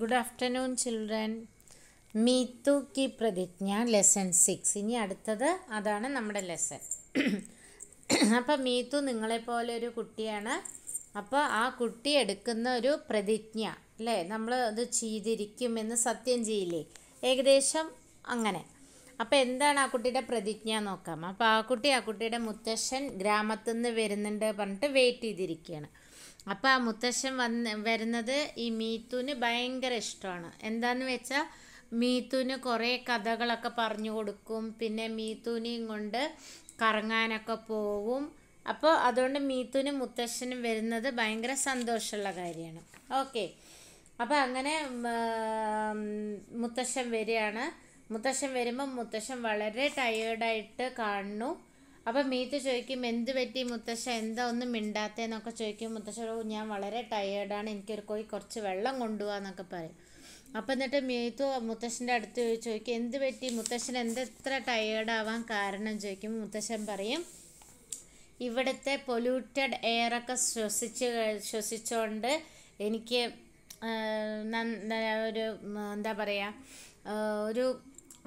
Good afternoon children Meetu കി പ്രതിജ്ഞ lesson six ഇനി അടുത്തത് അതാണ് നമ്മുടെ ലെസൺ അപ്പം മീത്തു നിങ്ങളെപ്പോലെ ഒരു കുട്ടിയാണ് അപ്പോൾ ആ കുട്ടി എടുക്കുന്ന ഒരു പ്രതിജ്ഞ അല്ലേ നമ്മൾ അത് ചെയ്തിരിക്കുമെന്ന് സത്യം ചെയ്യില്ലേ ഏകദേശം അങ്ങനെ അപ്പോൾ എന്താണ് ആ കുട്ടിയുടെ പ്രതിജ്ഞ നോക്കാം അപ്പോൾ ആ കുട്ടി ആ കുട്ടിയുടെ മുത്തശ്ശൻ ഗ്രാമത്തിൽ നിന്ന് വരുന്നുണ്ട് പറഞ്ഞിട്ട് വെയിറ്റ് ചെയ്തിരിക്കുകയാണ് അപ്പോൾ ആ മുത്തശ്ശൻ വന്ന് വരുന്നത് ഈ മീത്തുവിന് ഭയങ്കര ഇഷ്ടമാണ് എന്താന്ന് വെച്ചാൽ മീത്തുവിന് കുറേ കഥകളൊക്കെ പറഞ്ഞു കൊടുക്കും പിന്നെ മീത്തുവിനെയും കൊണ്ട് കറങ്ങാനൊക്കെ പോവും അപ്പോൾ അതുകൊണ്ട് മീത്തുവിനും മുത്തശ്ശനും വരുന്നത് ഭയങ്കര സന്തോഷമുള്ള കാര്യമാണ് ഓക്കെ അപ്പോൾ അങ്ങനെ മുത്തശ്ശൻ വരികയാണ് മുത്തശ്ശൻ വരുമ്പോൾ മുത്തശ്ശൻ വളരെ ടയേർഡായിട്ട് കാണുന്നു അപ്പം മീത്ത് ചോദിക്കും എന്ത് പറ്റി മുത്തശ്ശ എന്താ ഒന്നും മിണ്ടാത്തേന്നൊക്കെ ചോദിക്കും മുത്തശ്ശ ഞാൻ വളരെ ടയേർഡാണ് എനിക്കൊരു കോഴി കുറച്ച് വെള്ളം കൊണ്ടുപോകാന്നൊക്കെ പറയും അപ്പം എന്നിട്ട് മീത്തു മുത്തശ്ശൻ്റെ അടുത്ത് ചോദിക്കും എന്ത് പറ്റി മുത്തശ്ശൻ എന്തെത്ര ടയേർഡാവാൻ കാരണം ചോദിക്കും മുത്തശ്ശൻ പറയും ഇവിടുത്തെ പൊല്യൂട്ടഡ് എയറൊക്കെ ശ്വസിച്ച് ശ്വസിച്ചുകൊണ്ട് എനിക്ക് ഒരു എന്താ പറയുക ഒരു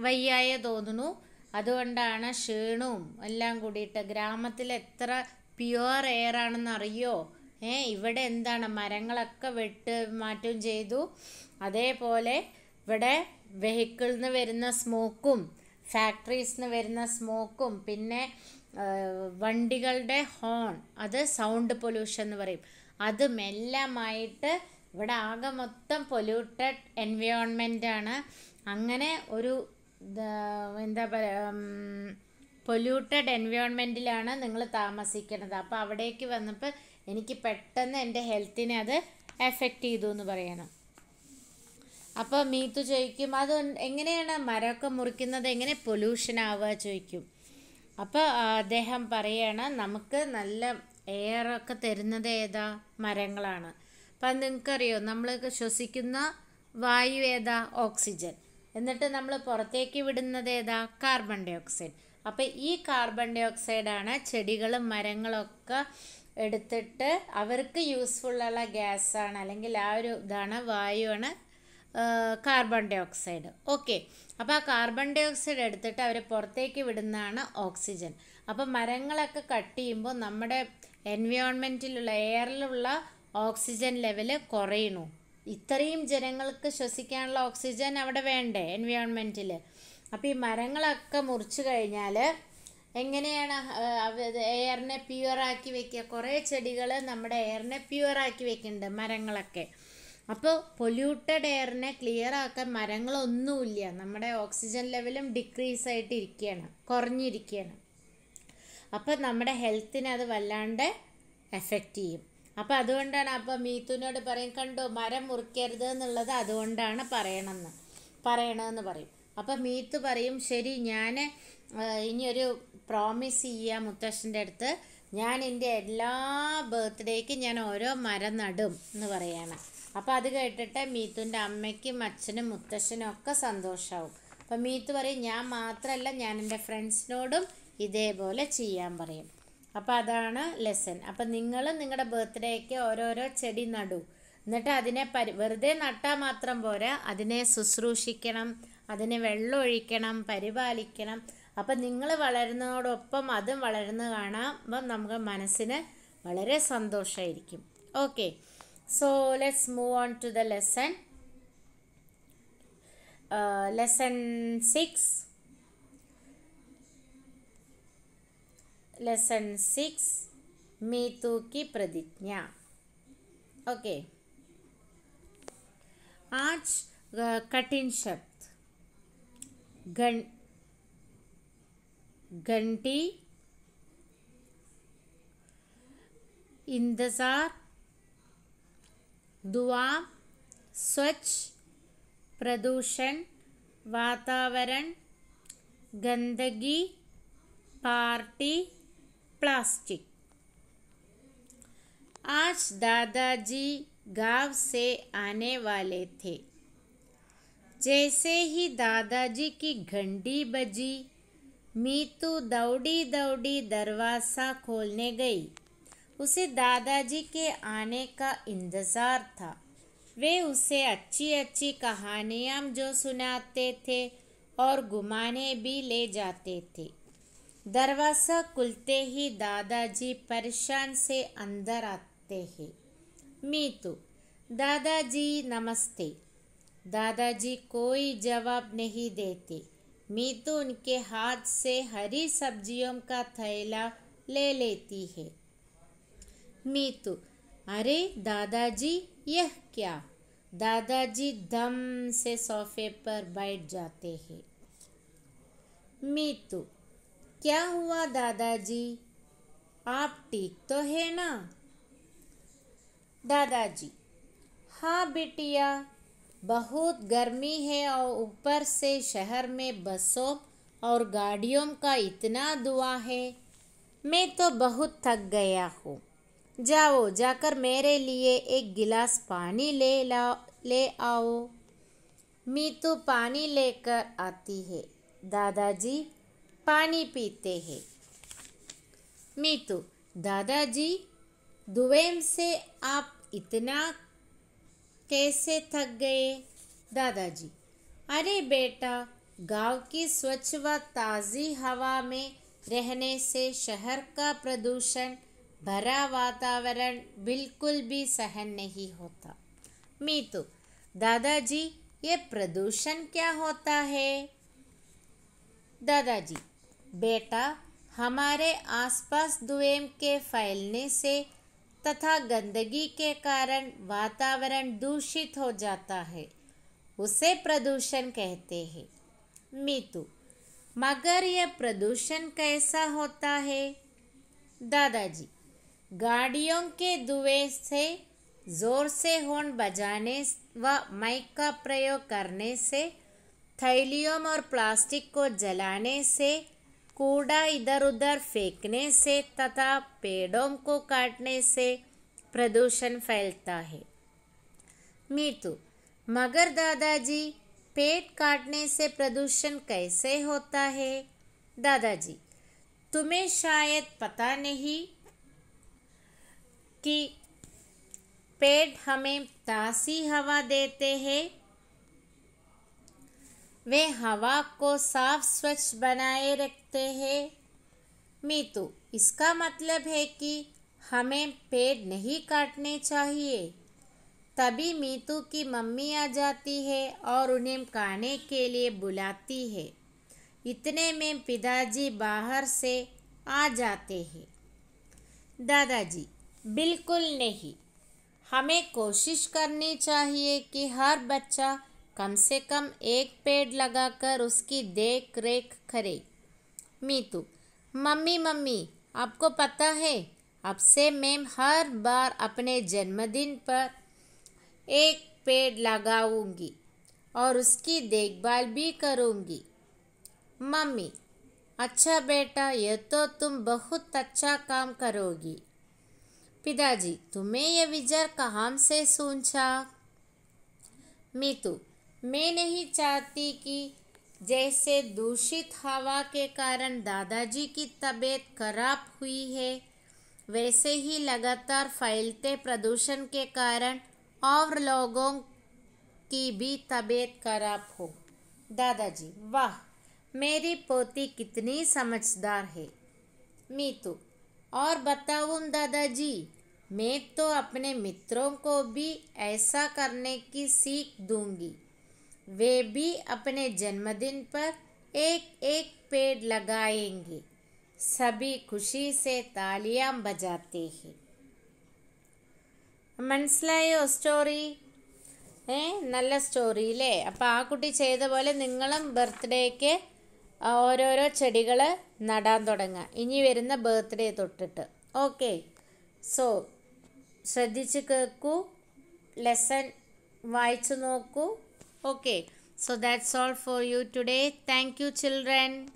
വയ്യായ തോന്നുന്നു അതുകൊണ്ടാണ് ക്ഷീണവും എല്ലാം കൂടിയിട്ട് ഗ്രാമത്തിൽ എത്ര പ്യുവർ എയർ ആണെന്നറിയോ ഏ ഇവിടെ എന്താണ് മരങ്ങളൊക്കെ വെട്ട് മാറ്റവും ചെയ്തു അതേപോലെ ഇവിടെ വെഹിക്കിളിൽ നിന്ന് വരുന്ന സ്മോക്കും ഫാക്ടറീസ് നിന്ന് വരുന്ന സ്മോക്കും പിന്നെ വണ്ടികളുടെ ഹോൺ അത് സൗണ്ട് പൊല്യൂഷൻ എന്ന് പറയും അതും എല്ലാമായിട്ട് ഇവിടെ ആകെ മൊത്തം പൊല്യൂട്ടഡ് എൻവയോൺമെൻ്റ് ആണ് അങ്ങനെ ഒരു എന്താ പറയുക പൊല്യൂട്ടഡ് എൻവയോൺമെൻറ്റിലാണ് നിങ്ങൾ താമസിക്കുന്നത് അപ്പോൾ അവിടേക്ക് വന്നപ്പോൾ എനിക്ക് പെട്ടെന്ന് എൻ്റെ ഹെൽത്തിനെ അത് എഫക്റ്റ് ചെയ്തു എന്ന് പറയണം അപ്പോൾ മീത്തു ചോദിക്കും അത് എങ്ങനെയാണ് മരമൊക്കെ മുറിക്കുന്നത് എങ്ങനെ പൊല്യൂഷൻ ആവുക ചോദിക്കും അപ്പോൾ അദ്ദേഹം പറയാണ് നമുക്ക് നല്ല എയറൊക്കെ തരുന്നത് ഏതാ മരങ്ങളാണ് അപ്പം നിങ്ങൾക്കറിയോ നമ്മൾ ശ്വസിക്കുന്ന വായു ഏതാ ഓക്സിജൻ എന്നിട്ട് നമ്മൾ പുറത്തേക്ക് വിടുന്നത് ഏതാ കാർബൺ ഡൈ ഓക്സൈഡ് അപ്പോൾ ഈ കാർബൺ ഡൈ ഓക്സൈഡാണ് ചെടികളും മരങ്ങളൊക്കെ എടുത്തിട്ട് അവർക്ക് യൂസ്ഫുള്ളുള്ള ഗ്യാസാണ് അല്ലെങ്കിൽ ആ ഒരു ഇതാണ് വായുവാണ് കാർബൺ ഡൈ ഓക്സൈഡ് ഓക്കെ അപ്പോൾ ആ കാർബൺ ഡൈ ഓക്സൈഡ് എടുത്തിട്ട് അവർ പുറത്തേക്ക് വിടുന്നതാണ് ഓക്സിജൻ അപ്പോൾ മരങ്ങളൊക്കെ കട്ട് ചെയ്യുമ്പോൾ നമ്മുടെ എൻവയോൺമെൻറ്റിലുള്ള എയറിലുള്ള ഓക്സിജൻ ലെവൽ കുറയണു ഇത്രയും ജനങ്ങൾക്ക് ശ്വസിക്കാനുള്ള ഓക്സിജൻ അവിടെ വേണ്ടേ എൻവയോൺമെൻറ്റിൽ അപ്പോൾ ഈ മരങ്ങളൊക്കെ മുറിച്ചു കഴിഞ്ഞാൽ എങ്ങനെയാണ് എയറിനെ പ്യുവറാക്കി വെക്കുക കുറേ ചെടികൾ നമ്മുടെ എയറിനെ പ്യുവറാക്കി വെക്കുന്നുണ്ട് മരങ്ങളൊക്കെ അപ്പോൾ പൊല്യൂട്ടഡ് എയറിനെ ക്ലിയർ ആക്കാൻ മരങ്ങളൊന്നുമില്ല നമ്മുടെ ഓക്സിജൻ ലെവലും ഡിക്രീസ് ആയിട്ട് ഇരിക്കുകയാണ് കുറഞ്ഞിരിക്കുകയാണ് അപ്പോൾ നമ്മുടെ ഹെൽത്തിനെ അത് വല്ലാണ്ട് എഫക്റ്റ് ചെയ്യും അപ്പൊ അതുകൊണ്ടാണ് അപ്പൊ മീത്തുനോട് പറയും കണ്ടോ മരം മുറിക്കരുത് എന്നുള്ളത് അതുകൊണ്ടാണ് പറയണമെന്ന് പറയണമെന്ന് പറയും അപ്പൊ മീത്ത് പറയും ശരി ഞാൻ ഇനിയൊരു പ്രോമിസ് ചെയ്യാം മുത്തശ്ശൻ്റെ അടുത്ത് ഞാൻ എൻ്റെ എല്ലാ ബർത്ത്ഡേക്കും ഞാൻ ഓരോ മരം നടും എന്ന് പറയണം അപ്പോൾ അത് കേട്ടിട്ട് മീത്തുൻ്റെ അമ്മയ്ക്കും അച്ഛനും മുത്തശ്ശനും ഒക്കെ സന്തോഷമാവും അപ്പൊ മീത്ത് പറയും ഞാൻ മാത്രമല്ല ഞാൻ എൻ്റെ ഫ്രണ്ട്സിനോടും ഇതേപോലെ ചെയ്യാൻ പറയും അപ്പോൾ അതാണ് ലെസൺ അപ്പം നിങ്ങൾ നിങ്ങളുടെ ബർത്ത്ഡേക്ക് ഓരോരോ ചെടി നടൂ എന്നിട്ട് അതിനെ പരി വെറുതെ നട്ടാൽ മാത്രം പോരാ അതിനെ ശുശ്രൂഷിക്കണം അതിനെ വെള്ളമൊഴിക്കണം ഒഴിക്കണം പരിപാലിക്കണം അപ്പം നിങ്ങൾ വളരുന്നതോടൊപ്പം അതും വളരുന്ന കാണാം നമുക്ക് മനസ്സിന് വളരെ സന്തോഷമായിരിക്കും okay so let's move on to the lesson lesson six lesson six Meetu की प्रतिज्ञा ओके आज कठिन शब्द घंटी इंतज़ार दुआ स्वच्छ प्रदूषण वातावरण गंदगी पार्टी प्लास्टिक आज दादाजी गांव से आने वाले थे जैसे ही दादाजी की घंटी बजी मीतू दौड़ी दौड़ी दरवाज़ा खोलने गई उसे दादाजी के आने का इंतज़ार था वे उसे अच्छी अच्छी कहानियाँ जो सुनाते थे और घुमाने भी ले जाते थे दरवाज़ा खुलते ही दादाजी परेशान से अंदर आते हैं मीतू दादाजी नमस्ते दादाजी कोई जवाब नहीं देते मीतू उनके हाथ से हरी सब्जियों का थैला ले लेती है मीतू अरे दादाजी यह क्या दादाजी दम से सोफे पर बैठ जाते हैं मीतू क्या हुआ दादाजी आप ठीक तो है ना दादाजी हाँ बेटिया बहुत गर्मी है और ऊपर से शहर में बसों और गाड़ियों का इतना दुआ है मैं तो बहुत थक गया हूँ जाओ जाकर मेरे लिए एक गिलास पानी ले लाओ ले आओ मीतू तो पानी लेकर आती है दादाजी पानी पीते हैं मीतू दादाजी दुवेम से आप इतना कैसे थक गए दादाजी अरे बेटा गांव की स्वच्छ व ताज़ी हवा में रहने से शहर का प्रदूषण भरा वातावरण बिल्कुल भी सहन नहीं होता मीतू दादाजी ये प्रदूषण क्या होता है दादाजी बेटा हमारे आसपास दुएम के फैलने से तथा गंदगी के कारण वातावरण दूषित हो जाता है उसे प्रदूषण कहते हैं मीतू मगर यह प्रदूषण कैसा होता है दादाजी गाड़ियों के धुएं से जोर से हॉर्न बजाने व माइक का प्रयोग करने से थैलियों और प्लास्टिक को जलाने से कूड़ा इधर उधर फेंकने से तथा पेड़ों को काटने से प्रदूषण फैलता है मीतू मगर दादाजी पेट काटने से प्रदूषण कैसे होता है दादाजी तुम्हें शायद पता नहीं कि पेड़ हमें तासी हवा देते हैं वे हवा को साफ स्वच्छ बनाए रखते हैं मीतू इसका मतलब है कि हमें पेड़ नहीं काटने चाहिए तभी मीतू की मम्मी आ जाती है और उन्हें खाने के लिए बुलाती है इतने में पिताजी बाहर से आ जाते हैं दादाजी बिल्कुल नहीं हमें कोशिश करनी चाहिए कि हर बच्चा कम से कम एक पेड़ लगाकर उसकी देख रेख करे मीतू मम्मी मम्मी आपको पता है अब से मैम हर बार अपने जन्मदिन पर एक पेड़ लगाऊंगी और उसकी देखभाल भी करूंगी मम्मी अच्छा बेटा यह तो तुम बहुत अच्छा काम करोगी पिताजी तुम्हें यह विचार कहाँ से सूझा मीतू मैं नहीं चाहती कि जैसे दूषित हवा के कारण दादाजी की तबीयत खराब हुई है वैसे ही लगातार फैलते प्रदूषण के कारण और लोगों की भी तबीयत खराब हो दादाजी वाह मेरी पोती कितनी समझदार है मीतू और बताऊ दादाजी मैं तो अपने मित्रों को भी ऐसा करने की सीख दूंगी वे भी अपने जन्मदिन पर एक एक पेड़ लगाएंगे सभी खुशी से तालियां बजाते हैं മനസ്സിലായോ സ്റ്റോറി ഏ നല്ല സ്റ്റോറി അല്ലേ അപ്പോൾ ആ കുട്ടി ചെയ്ത പോലെ നിങ്ങളും ബർത്ത്ഡേക്ക് ഓരോരോ ചെടികൾ നടാൻ തുടങ്ങുക ഇനി വരുന്ന ബർത്ത്ഡേ തൊട്ടിട്ട് ഓക്കെ സോ ശ്രദ്ധിച്ച് കേൾക്കൂ ലെസൺ വായിച്ചു നോക്കൂ Okay, so that's all for you today. Thank you, children.